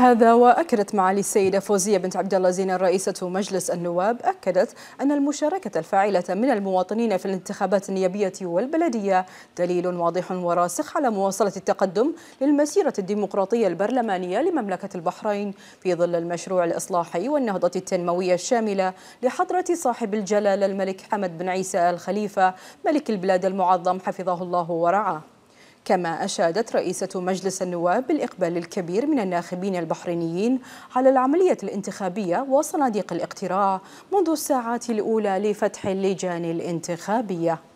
هذا واكدت معالي السيده فوزيه بنت عبد الله زين رئيسه مجلس النواب اكدت ان المشاركه الفاعله من المواطنين في الانتخابات النيابيه والبلديه دليل واضح وراسخ على مواصله التقدم للمسيره الديمقراطيه البرلمانيه لمملكه البحرين في ظل المشروع الاصلاحي والنهضه التنمويه الشامله لحضره صاحب الجلاله الملك حمد بن عيسى الخليفه ملك البلاد المعظم حفظه الله ورعاه كما أشادت رئيسة مجلس النواب بالإقبال الكبير من الناخبين البحرينيين على العملية الانتخابية وصناديق الاقتراع منذ الساعات الأولى لفتح اللجان الانتخابية